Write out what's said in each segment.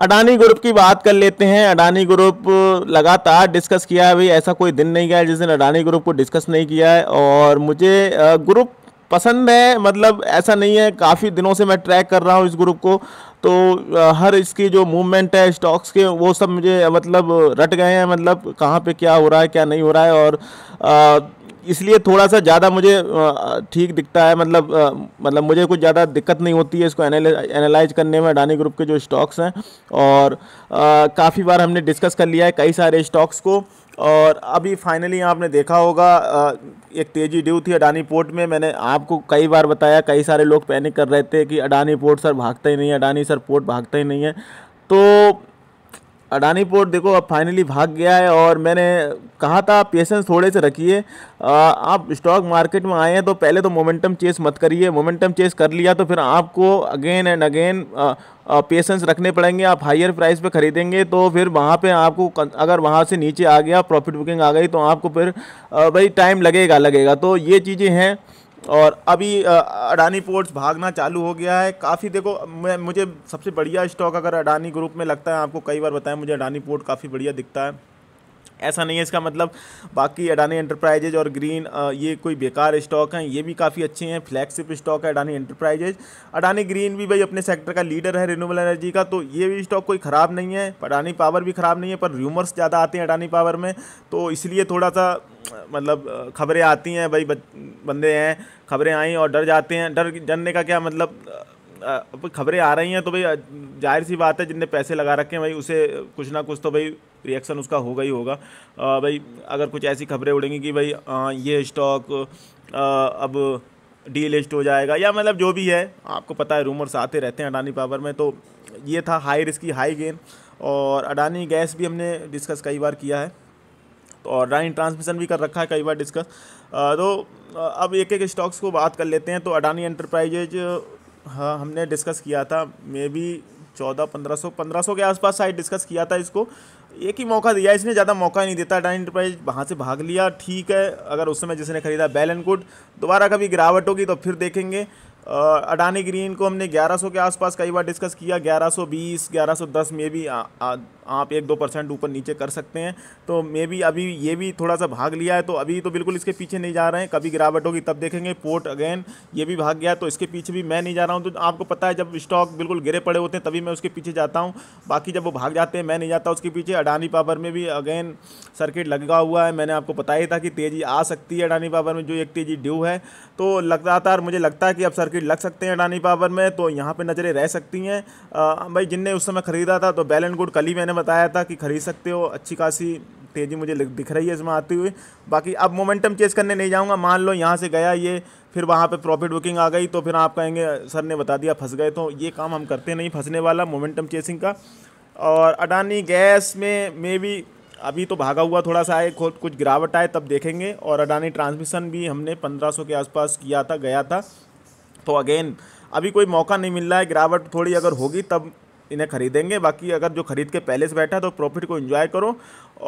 Adani group की बात कर लेते हैं अडानी ग्रुप लगातार डिस्कस किया है भाई ऐसा कोई दिन नहीं गया है जिस दिन अडानी ग्रुप को डिस्कस नहीं किया है और मुझे ग्रुप पसंद है मतलब ऐसा नहीं है काफ़ी दिनों से मैं ट्रैक कर रहा हूँ इस ग्रुप को तो हर इसकी जो मूवमेंट है स्टॉक्स के वो सब मुझे मतलब रट गए हैं मतलब कहाँ पे क्या हो रहा है क्या नहीं हो रहा है और इसलिए थोड़ा सा ज़्यादा मुझे ठीक दिखता है मतलब मतलब मुझे कुछ ज़्यादा दिक्कत नहीं होती है इसको एनालाइज करने में अडानी ग्रुप के जो स्टॉक्स हैं और काफ़ी बार हमने डिस्कस कर लिया है कई सारे स्टॉक्स को और अभी फाइनली आपने देखा होगा एक तेज़ी ड्यू थी अडानी पोर्ट में मैंने आपको कई बार बताया कई सारे लोग पैनिक कर रहे थे कि अडानी पोर्ट सर भागता ही नहीं है अडानी सर पोर्ट भागता ही नहीं है तो अडानी पोर्ट देखो अब फाइनली भाग गया है और मैंने कहा था पेशेंस थोड़े से रखिए आप स्टॉक मार्केट में आए हैं तो पहले तो मोमेंटम चेस मत करिए मोमेंटम चेस कर लिया तो फिर आपको अगेन एंड अगेन पेशेंस रखने पड़ेंगे आप हायर प्राइस पे ख़रीदेंगे तो फिर वहाँ पे आपको अगर वहाँ से नीचे आ गया प्रॉफिट बुकिंग आ गई तो आपको फिर भाई टाइम लगेगा लगेगा तो ये चीज़ें हैं और अभी अडानी पोर्ट्स भागना चालू हो गया है काफ़ी देखो मैं मुझे सबसे बढ़िया स्टॉक अगर अडानी ग्रुप में लगता है आपको कई बार बताया मुझे अडानी पोर्ट काफ़ी बढ़िया दिखता है ऐसा नहीं है इसका मतलब बाकी अडानी एंटरप्राइजेज और ग्रीन ये कोई बेकार स्टॉक हैं ये भी काफ़ी अच्छे हैं फ्लैगशिप स्टॉक है अडानी एंटरप्राइजेज अडानी ग्रीन भी भाई अपने सेक्टर का लीडर है रिन्यूबल एनर्जी का तो ये भी स्टॉक कोई ख़राब नहीं है अडानी पावर भी ख़राब नहीं है पर र्यूमर्स ज़्यादा आते हैं अडानी पावर में तो इसलिए थोड़ा सा मतलब खबरें आती हैं भाई बंदे हैं खबरें आई और डर जाते हैं डर डरने का क्या मतलब अब खबरें आ रही हैं तो भाई जाहिर सी बात है जिनने पैसे लगा रखे हैं भाई उसे कुछ ना कुछ तो भाई रिएक्शन उसका होगा ही होगा भाई अगर कुछ ऐसी खबरें उड़ेंगी कि भाई आ, ये स्टॉक अब डी लिस्ट हो जाएगा या मतलब जो भी है आपको पता है रूमर्स आते रहते हैं अडानी पावर में तो ये था हाई रिस्की हाई गेन और अडानी गैस भी हमने डिस्कस कई बार किया है और राइन ट्रांसमिशन भी कर रखा है कई बार डिस्कस तो अब एक एक स्टॉक्स को बात कर लेते हैं तो अडानी एंटरप्राइजेज हाँ हमने डिस्कस किया था मे बी चौदह पंद्रह सौ पंद्रह सौ के आसपास शायद डिस्कस किया था इसको एक ही मौका दिया इसने ज़्यादा मौका नहीं देता अडानी एंटरप्राइज वहाँ से भाग लिया ठीक है अगर उस समय जिसने खरीदा बैल एंड गुड दोबारा कभी गिरावट होगी तो फिर देखेंगे अडानी ग्रीन को हमने 1100 के आसपास कई बार डिस्कस किया 1120 1110 में भी आ, आ, आप एक दो परसेंट ऊपर नीचे कर सकते हैं तो मे भी अभी ये भी थोड़ा सा भाग लिया है तो अभी तो बिल्कुल इसके पीछे नहीं जा रहे हैं कभी गिरावट होगी तब देखेंगे पोर्ट अगेन ये भी भाग गया तो इसके पीछे भी मैं नहीं जा रहा हूँ तो आपको पता है जब स्टॉक बिल्कुल गिरे पड़े होते हैं तभी मैं उसके पीछे जाता हूँ बाकी जब वो भाग जाते हैं मैं नहीं जाता उसके पीछे अडानी पावर में भी अगेन सर्किट लगा हुआ है मैंने आपको बताया था कि तेज़ी आ सकती है अडानी पावर में जो एक तेज़ी ड्यू है तो लगातार मुझे लगता है कि अब सर्किट विकेट लग सकते हैं अडानी पावर में तो यहाँ पे नज़रें रह सकती हैं भाई जिनने उस समय ख़रीदा था तो बैल एंड गुड कल ही मैंने बताया था कि ख़रीद सकते हो अच्छी खासी तेज़ी मुझे दिख रही है इसमें आती हुई बाकी अब मोमेंटम चेस करने नहीं जाऊँगा मान लो यहाँ से गया ये फिर वहाँ पे प्रॉफिट बुकिंग आ गई तो फिर आप कहेंगे सर ने बता दिया फंस गए तो ये काम हम करते नहीं फंसने वाला मोमेंटम चेसिंग का और अडानी गैस में मे भी अभी तो भागा हुआ थोड़ा सा आए कुछ गिरावट आए तब देखेंगे और अडानी ट्रांसमिशन भी हमने 1500 के आसपास किया था गया था तो अगेन अभी कोई मौका नहीं मिल रहा है गिरावट थोड़ी अगर होगी तब इन्हें खरीदेंगे बाकी अगर जो खरीद के पहले से बैठा है तो प्रॉफिट को इन्जॉय करो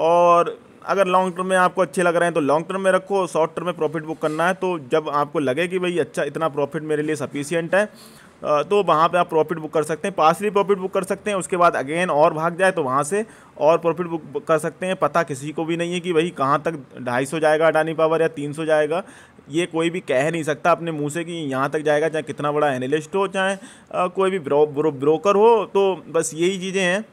और अगर लॉन्ग टर्म में आपको अच्छे लग रहे हैं तो लॉन्ग टर्म में रखो शॉर्ट टर्म में प्रॉफिट बुक करना है तो जब आपको लगे कि भाई अच्छा इतना प्रॉफिट मेरे लिए सफिशियंट है तो वहाँ पे आप प्रॉफिट बुक कर सकते हैं पासली प्रॉफिट बुक कर सकते हैं उसके बाद अगेन और भाग जाए तो वहाँ से और प्रॉफिट बुक कर सकते हैं पता किसी को भी नहीं है कि भाई कहाँ तक ढाई सौ जाएगा अडानी पावर या तीन सौ जाएगा ये कोई भी कह नहीं सकता अपने मुंह से कि यहाँ तक जाएगा चाहे कितना बड़ा एनालिस्ट हो चाहे कोई भी ब्रो, ब्रो, ब्रोकर हो तो बस यही चीज़ें हैं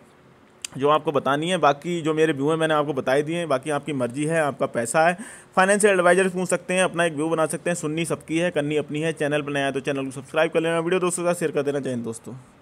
जो आपको बतानी है बाकी जो मेरे व्यू हैं मैंने आपको बताई दिए हैं बाकी आपकी मर्जी है आपका पैसा है फाइनेंशियल एडवाइजर पूछ सकते हैं अपना एक व्यू बना सकते हैं सुननी सबकी है करनी अपनी है चैनल बनाया तो चैनल को सब्सक्राइब कर लेना वीडियो दोस्तों का साथ शेयर कर देना चाहिए दोस्तों